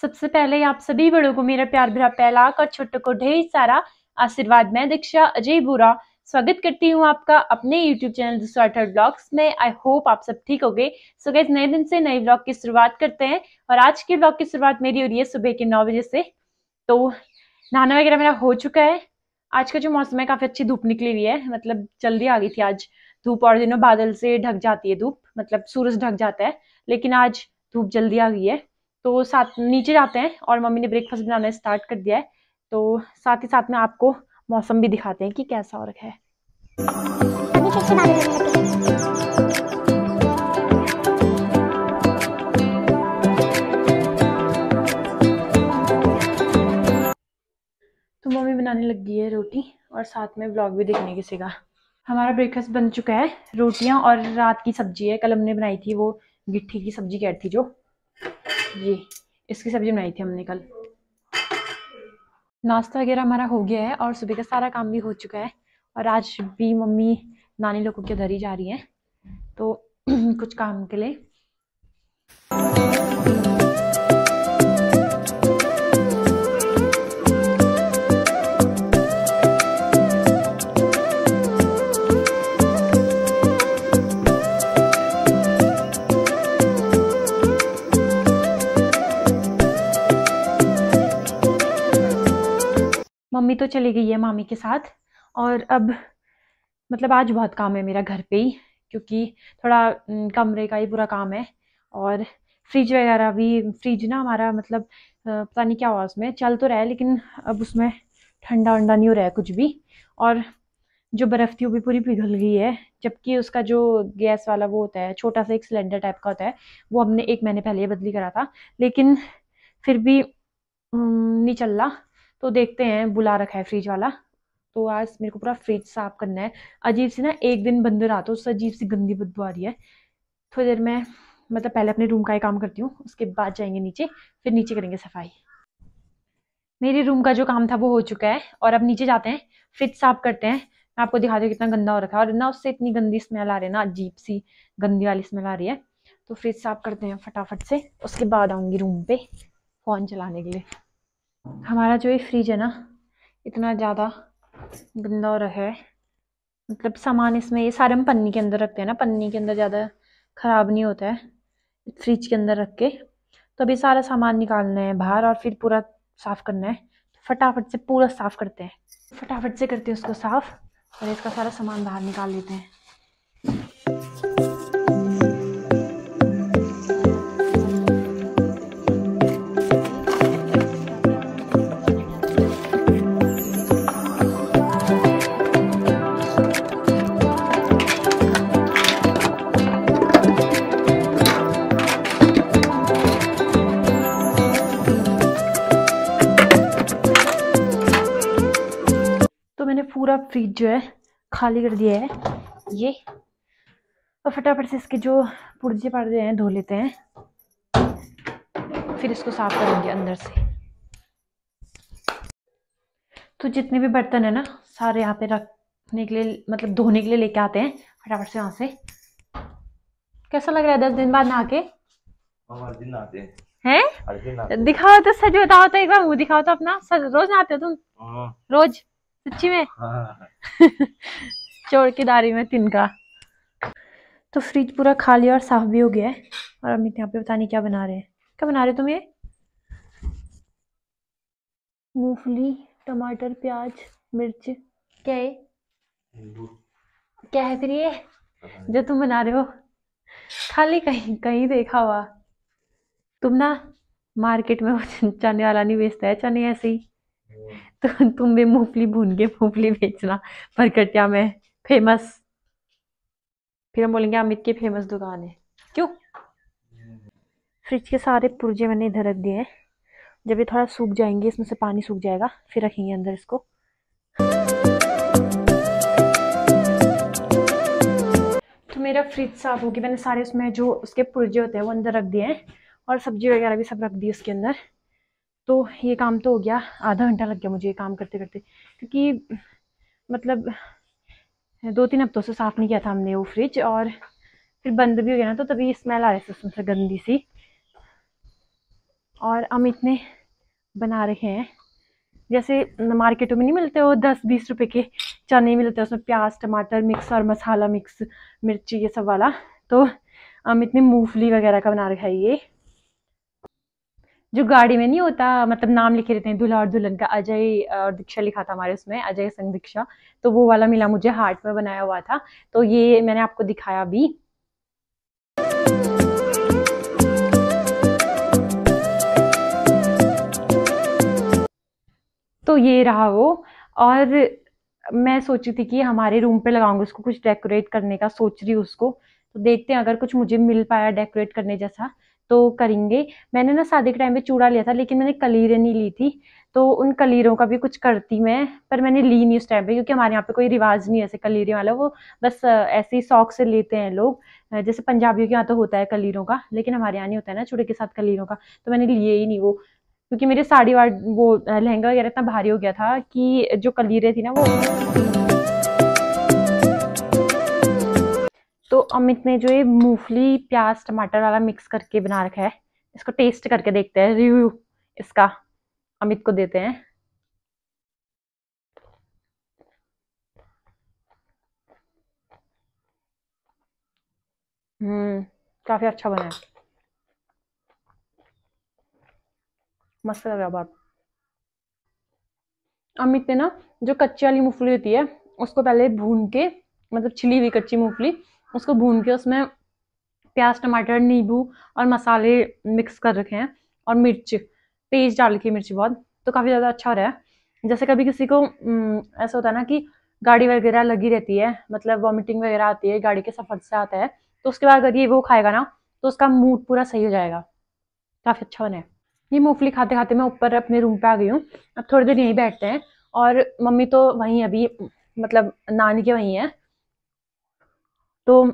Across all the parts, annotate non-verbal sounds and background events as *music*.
सबसे पहले आप सभी बड़ों को मेरा प्यार भरा पैलाक और छोटों को ढेर सारा आशीर्वाद मैं दीक्षा अजय बुरा स्वागत करती हूँ आपका अपने YouTube चैनल ब्लॉग्स में आई होप आप सब ठीक हो गए सो गैस नए दिन से नए ब्लॉग की शुरुआत करते हैं और आज के ब्लॉग की शुरुआत मेरी हो रही है सुबह के नौ बजे से तो नहाना वगैरह मेरा हो चुका है आज का जो मौसम है काफ़ी अच्छी धूप निकली हुई है मतलब जल्दी आ गई थी आज धूप और दिनों बादल से ढक जाती है धूप मतलब सूरज ढक जाता है लेकिन आज धूप जल्दी आ गई है तो साथ नीचे जाते हैं और मम्मी ने ब्रेकफास्ट बनाना स्टार्ट कर दिया है तो साथ ही साथ में आपको मौसम भी दिखाते हैं कि कैसा और है तो मम्मी बनाने लगी है रोटी और साथ में ब्लॉग भी देखने किसी का हमारा ब्रेकफास्ट बन चुका है रोटियां और रात की सब्जी है कल हमने बनाई थी वो गिट्ठी की सब्जी कैट थी जो ये इसकी सब्जी बनाई थी हमने कल नाश्ता वगैरह हमारा हो गया है और सुबह का सारा काम भी हो चुका है और आज भी मम्मी नानी लोगों के उधर ही जा रही हैं तो *clears throat* कुछ काम के लिए मम्मी तो चली गई है मामी के साथ और अब मतलब आज बहुत काम है मेरा घर पे ही क्योंकि थोड़ा कमरे का ही पूरा काम है और फ्रिज वगैरह भी फ्रिज ना हमारा मतलब पता नहीं क्या हुआ उसमें चल तो रहा है लेकिन अब उसमें ठंडा वंडा नहीं हो रहा है कुछ भी और जो बर्फ़ थी वो भी पूरी पिघल गई है जबकि उसका जो गैस वाला वो होता है छोटा सा एक सिलेंडर टाइप का होता है वो हमने एक महीने पहले बदली करा था लेकिन फिर भी नहीं चल रहा तो देखते हैं बुला रखा है फ्रिज वाला तो आज मेरे को पूरा फ्रिज साफ करना है अजीब सी ना एक दिन बंदर आता है उससे अजीब सी गंदी बदबू आ रही है थोड़ी देर में मतलब पहले अपने रूम का ही काम करती हूँ उसके बाद जाएंगे नीचे फिर नीचे करेंगे सफाई मेरे रूम का जो काम था वो हो चुका है और अब नीचे जाते हैं फ्रिज साफ करते हैं मैं आपको दिखा हूँ कितना गंदा हो रखा है और ना उससे इतनी गंदी स्मेल आ रही है ना अजीब सी गंदी वाली स्मेल आ रही है तो फ्रिज साफ करते हैं फटाफट से उसके बाद आऊँगी रूम पे फ़ोन चलाने के लिए हमारा जो ये फ्रिज है ना इतना ज़्यादा गंदा है मतलब सामान इसमें ये सारे हम पन्नी के अंदर रखते हैं ना पन्नी के अंदर ज़्यादा ख़राब नहीं होता है फ्रिज के अंदर रख के तो अभी सारा सामान निकालना है बाहर और फिर पूरा साफ़ करना है तो फटाफट से पूरा साफ़ करते हैं फटाफट से करते हैं उसको साफ़ और इसका सारा सामान बाहर निकाल लेते हैं पूरा फ्रिज जो है खाली कर दिया है ये और फटाफट से इसके जो पुर्जे पर्जे हैं धो लेते हैं फिर इसको साफ करेंगे अंदर से तो जितने भी बर्तन है ना सारे यहाँ पे रखने के लिए मतलब धोने के लिए लेके आते हैं फटाफट से वहां से कैसा लग रहा है दस दिन बाद नहा के हैं दिखाओ तो सच बताओ तो एक बार मुंह दिखाओ तो अपना सच रोज नहाते हो तुम हाँ। रोज सच्ची में हाँ, हाँ, हाँ। चोर की दारी में तिनका तो फ्रिज पूरा खाली और साफ भी हो गया है और अमित यहाँ पे पता नहीं क्या बना रहे हैं क्या बना रहे तुम ये मूंगफली टमाटर प्याज मिर्च क्या है क्या है फिर ये जो तुम बना रहे हो खाली कहीं कहीं देखा हुआ तुम ना मार्केट में चने *laughs* वाला नहीं बेचता है चने ऐसे ही तो तुम भी मूंगफली भून के मूंगफली बेचना बरकटिया में फेमस फिर हम बोलेंगे अमित की फेमस दुकान है क्यों फ्रिज के सारे पुर्जे मैंने इधर रख दिए हैं जब ये थोड़ा सूख जाएंगे इसमें से पानी सूख जाएगा फिर रखेंगे अंदर इसको तो मेरा फ्रिज साफ हो गया मैंने सारे उसमें जो उसके पुर्जे होते हैं वो अंदर रख दिए हैं और सब्जी वगैरह भी सब रख दी उसके अंदर तो ये काम तो हो गया आधा घंटा लग गया मुझे ये काम करते करते क्योंकि मतलब दो तीन हफ्तों से साफ़ नहीं किया था हमने वो फ्रिज और फिर बंद भी हो गया ना तो तभी स्मेल आ रही थी उसमें से गंदी सी और हम इतने बना रखे हैं जैसे मार्केटों में नहीं मिलते वो दस बीस रुपए के चने मिलते उसमें प्याज टमाटर मिक्स और मसाला मिक्स मिर्ची ये सब वाला तो हम इतने मूंगफली वगैरह का बना रखा है ये जो गाड़ी में नहीं होता मतलब नाम लिखे रहते हैं दूल्हा और दुल्हन का अजय और दीक्षा लिखा था हमारे उसमें अजय संग दीक्षा तो वो वाला मिला मुझे हार्ट में बनाया हुआ था तो ये मैंने आपको दिखाया भी तो ये रहा वो और मैं सोची थी कि हमारे रूम पे लगाऊंगी उसको कुछ डेकोरेट करने का सोच रही उसको तो देखते हैं अगर कुछ मुझे मिल पाया डेकोरेट करने जैसा तो करेंगे मैंने ना शादी के टाइम पे चूड़ा लिया था लेकिन मैंने कलीरें नहीं ली थी तो उन कलीरों का भी कुछ करती मैं पर मैंने ली नहीं उस टाइम पे क्योंकि हमारे यहाँ पे कोई रिवाज नहीं है ऐसे कलीरें वाला वो बस ऐसे ही शौक से लेते हैं लोग जैसे पंजाबियों के यहाँ तो होता है कलीरों का लेकिन हमारे यहाँ नहीं होता है ना चूड़े के साथ कलीरों का तो मैंने लिए ही नहीं वो क्योंकि मेरे साड़ी वाड़ वो लहंगा वगैरह इतना भारी हो गया था कि जो कलीरें थी ना वो तो अमित ने जो ये मूंगफली प्याज टमाटर वाला मिक्स करके बना रखा है इसको टेस्ट करके देखते हैं रिव्यू इसका अमित को देते हैं हम्म काफ़ी अच्छा बना है मस्त लग रहा बात अमित ने ना जो कच्ची वाली मूंगफली होती है उसको पहले भून के मतलब छिली हुई कच्ची मूंगफली उसको भून के उसमें प्याज टमाटर नींबू और मसाले मिक्स कर रखे हैं और मिर्च पेस्ट डाल रखी है मिर्ची बहुत तो काफ़ी ज़्यादा अच्छा हो रहा है जैसे कभी किसी को ऐसा होता है ना कि गाड़ी वगैरह लगी रहती है मतलब वॉमिटिंग वगैरह आती है गाड़ी के सफ़र से आता है तो उसके बाद अगर ये वो खाएगा ना तो उसका मूड पूरा सही हो जाएगा काफ़ी अच्छा बना है ये मूंगफली खाते खाते मैं ऊपर अपने रूम पे आ गई हूँ अब थोड़ी देर यहीं बैठते हैं और मम्मी तो वहीं अभी मतलब नानी के वहीं है तो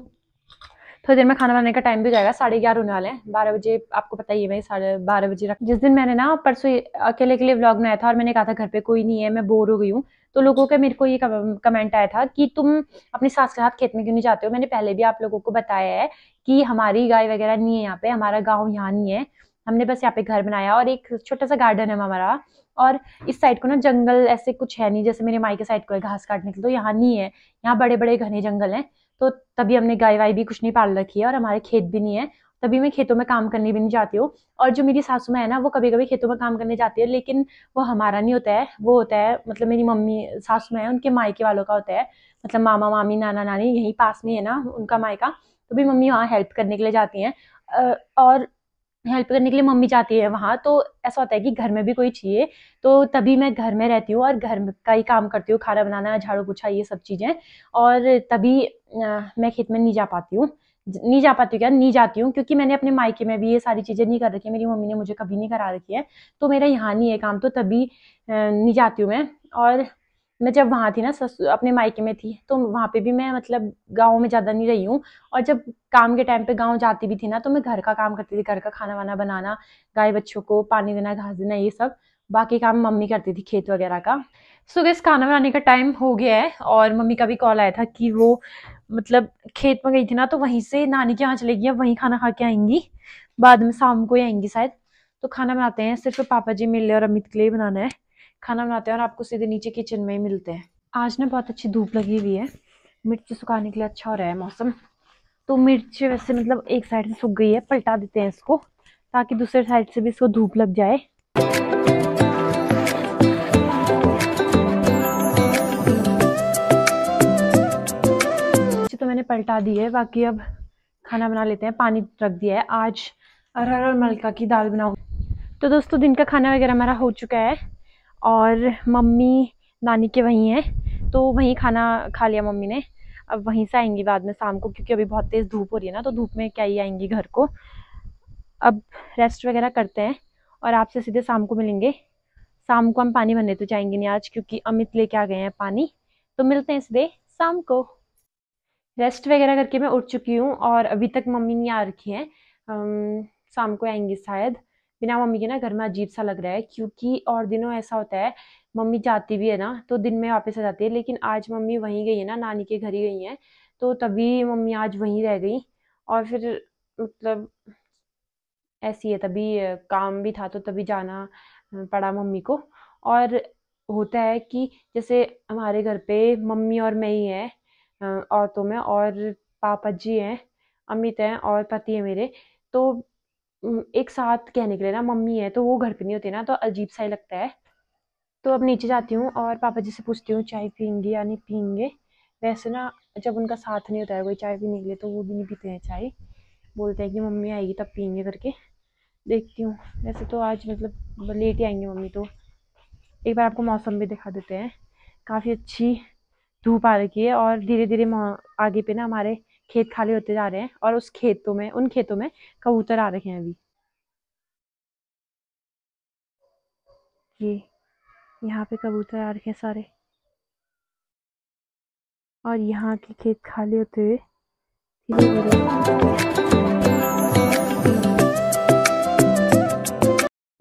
थोड़ी देर में खाना बनाने का टाइम भी जाएगा साढ़े ग्यारह होने वाले हैं बारह बजे आपको पता ही है भाई साढ़े बारह बजे रख जिस दिन मैंने ना परसों अकेले के लिए व्लॉग बनाया था और मैंने कहा था घर पे कोई नहीं है मैं बोर हो गई हूँ तो लोगों का मेरे को ये कमेंट आया था कि तुम अपनी सास के साथ खेत में क्यों नहीं जाते हो मैंने पहले भी आप लोगों को बताया है कि हमारी गाय वगैरह नहीं है यहाँ पे हमारा गाँव यहाँ नहीं है हमने बस यहाँ पे घर बनाया और एक छोटा सा गार्डन है हमारा और इस साइड को ना जंगल ऐसे कुछ है नहीं जैसे मेरे माई के साइड को है घास काटने के लिए तो यहाँ नहीं है यहाँ बड़े बड़े घने जंगल हैं तो तभी हमने गाय वाय भी कुछ नहीं पाल रखी है और हमारे खेत भी नहीं है तभी मैं खेतों में काम करने भी नहीं जाती हूँ और जो मेरी सासू माँ है ना वो कभी कभी खेतों में काम करने जाती है लेकिन वो हमारा नहीं होता है वो होता है मतलब मेरी मम्मी सासू माँ है उनके मायके वालों का होता है मतलब मामा मामी नाना नानी यहीं पास में है ना उनका मायका तो भी मम्मी वहाँ हेल्प करने के लिए जाती हैं और हेल्प करने के लिए मम्मी जाती है वहाँ तो ऐसा होता है कि घर में भी कोई चाहिए तो तभी मैं घर में रहती हूँ और घर का ही काम करती हूँ खाना बनाना झाड़ू पोछा ये सब चीज़ें और तभी मैं खेत में नहीं जा पाती हूँ नहीं जा पाती हूँ क्या नहीं जाती हूँ क्योंकि मैंने अपने मायके में भी ये सारी चीज़ें नहीं कर रखी मेरी मम्मी ने मुझे कभी नहीं करा रखी है तो मेरा यहाँ नहीं है काम तो तभी नहीं जाती हूँ मैं और मैं जब वहाँ थी ना ससु अपने मायके में थी तो वहाँ पे भी मैं मतलब गाँव में ज़्यादा नहीं रही हूँ और जब काम के टाइम पे गाँव जाती भी थी ना तो मैं घर का काम करती थी घर का खाना वाना बनाना गाय बच्चों को पानी देना घास देना ये सब बाकी काम मम्मी करती थी खेत वगैरह का सो गैस खाना बनाने का टाइम हो गया है और मम्मी का भी कॉल आया था कि वो मतलब खेत में गई थी ना तो वहीं से नानी के यहाँ चलेगी अब वहीं खाना खा के आएंगी बाद में शाम को ही आएंगी शायद तो खाना बनाते हैं सिर्फ पापा जी मिले और अमित के लिए बनाना है खाना बनाते हैं और आपको सीधे नीचे किचन में ही मिलते हैं आज ना बहुत अच्छी धूप लगी हुई है मिर्च सुखाने के लिए अच्छा हो रहा है मौसम तो मिर्च वैसे मतलब एक साइड से सूख गई है पलटा देते हैं इसको ताकि दूसरे साइड से भी इसको धूप लग जाए तो मैंने पलटा दी है बाकी अब खाना बना लेते हैं पानी रख दिया है आज अरहर और मलका की दाल बनाऊ तो दोस्तों दिन का खाना वगैरह हमारा हो चुका है और मम्मी नानी के वहीं हैं तो वहीं खाना खा लिया मम्मी ने अब वहीं से आएंगी बाद में शाम को क्योंकि अभी बहुत तेज़ धूप हो रही है ना तो धूप में क्या ही आएंगी घर को अब रेस्ट वगैरह करते हैं और आपसे सीधे शाम को मिलेंगे शाम को हम पानी भरने तो जाएंगे नहीं आज क्योंकि अमित लेके आ गए हैं पानी तो मिलते हैं सीधे शाम को रेस्ट वगैरह करके मैं उठ चुकी हूँ और अभी तक मम्मी नहीं आ रखी है शाम को आएंगी शायद बिना मम्मी के ना घर में अजीब सा लग रहा है क्योंकि और दिनों ऐसा होता है मम्मी जाती भी है ना तो दिन में वापस आ जाती है लेकिन आज मम्मी वहीं गई है ना नानी के घर ही गई है तो तभी मम्मी आज वहीं रह गई और फिर मतलब ऐसी है तभी काम भी था तो तभी जाना पड़ा मम्मी को और होता है कि जैसे हमारे घर पे मम्मी और मैं ही हैं औरतों में और पापा जी हैं अमित हैं और पति है मेरे तो एक साथ कहने के लिए ना मम्मी है तो वो घर पे नहीं होती ना तो अजीब सा ही लगता है तो अब नीचे जाती हूँ और पापा जी से पूछती हूँ चाय पीएंगे या नहीं पीएंगे वैसे ना जब उनका साथ नहीं होता है कोई चाय पीने के लिए तो वो भी नहीं पीते हैं चाय बोलते हैं कि मम्मी आएगी तब पीएंगे करके देखती हूँ वैसे तो आज मतलब लेट ही आएंगे मम्मी तो एक बार आपको मौसम भी दिखा देते हैं काफ़ी अच्छी धूप आ रखी है और धीरे धीरे आगे पे ना हमारे खेत खाली होते जा रहे हैं और उस खेतों में उन खेतों में कबूतर आ रखे हैं अभी ये यहाँ पे कबूतर आ रखे हैं सारे और यहाँ के खेत खाली होते हुए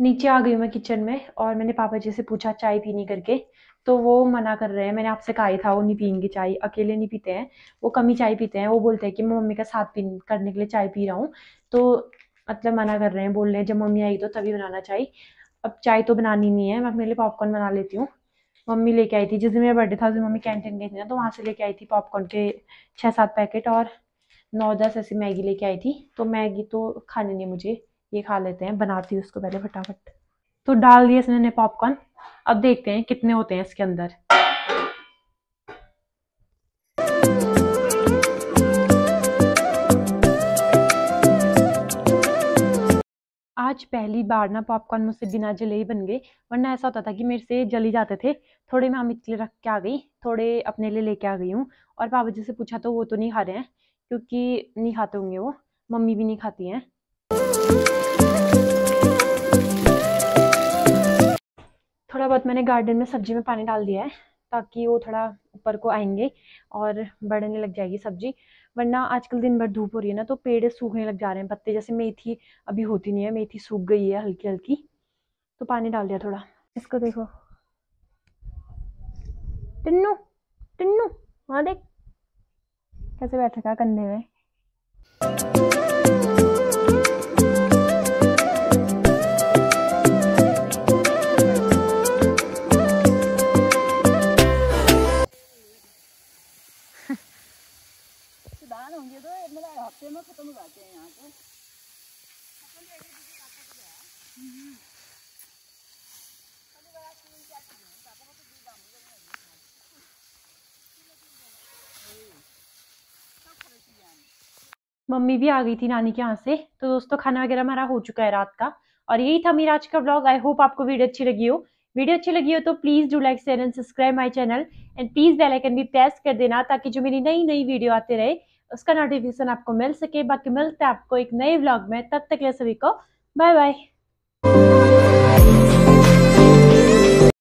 नीचे आ गई मैं किचन में और मैंने पापा जी से पूछा चाय पीनी करके तो वो मना कर रहे हैं मैंने आपसे कहा था वो नहीं पीएंगे चाय अकेले नहीं पीते हैं वो कम ही चाय पीते हैं वो बोलते हैं कि मैं मम्मी का साथ पी करने के लिए चाय पी रहा हूँ तो मतलब मना कर रहे हैं बोल रहे हैं जब मम्मी आई तो तभी बनाना चाय अब चाय तो बनानी नहीं है मैं अपने लिए पॉपकॉर्न बना लेती हूँ मम्मी लेके आई थी जिस दिन मेरा बर्थडे था उस दिन मम्मी कैंटीन गई थी ना तो वहाँ से लेके आई थी पॉपकॉर्न के छः सात पैकेट और नौ दस ऐसी मैगी लेके आई थी तो मैगी तो खाने नहीं मुझे ये खा लेते हैं बनाती हूँ उसको पहले फटाफट तो डाल दिया इसने पॉपकॉर्न अब देखते हैं कितने होते हैं इसके अंदर आज पहली बार ना पॉपकॉर्न मुझसे बिना जले ही बन गए वरना ऐसा होता था कि मेरे से जली जाते थे थोड़े मैं अमित के लिए रख के आ गई थोड़े अपने लिए लेके आ गई हूँ और बाबा जी से पूछा तो वो तो नहीं खा रहे हैं क्योंकि नहीं खाते होंगे वो मम्मी भी नहीं खाती हैं थोड़ा बहुत मैंने गार्डन में सब्जी में पानी डाल दिया है ताकि वो थोड़ा ऊपर को आएंगे और बढ़ने लग जाएगी सब्जी वरना आजकल दिन भर धूप हो रही है ना तो पेड़ सूखने लग जा रहे हैं पत्ते जैसे मेथी अभी होती नहीं है मेथी सूख गई है हल्की हल्की तो पानी डाल दिया थोड़ा इसको देखो टिन्नु टिन्नु वहाँ देख कैसे बैठेगा कंधे में मम्मी भी आ गई थी नानी के यहाँ से तो दोस्तों खाना वगैरह हमारा हो चुका है रात का और यही था मेरा आज का ब्लॉग आई होप आपको वीडियो अच्छी लगी हो वीडियो अच्छी लगी हो तो please do like share and subscribe my channel and please bell icon भी प्रेस कर देना ताकि जो मेरी नई नई वीडियो आते रहे उसका नोटिफिकेशन आपको मिल सके बाकी मिलते हैं आपको एक नए ब्लॉग में तब तक ले सभी को बाय बाय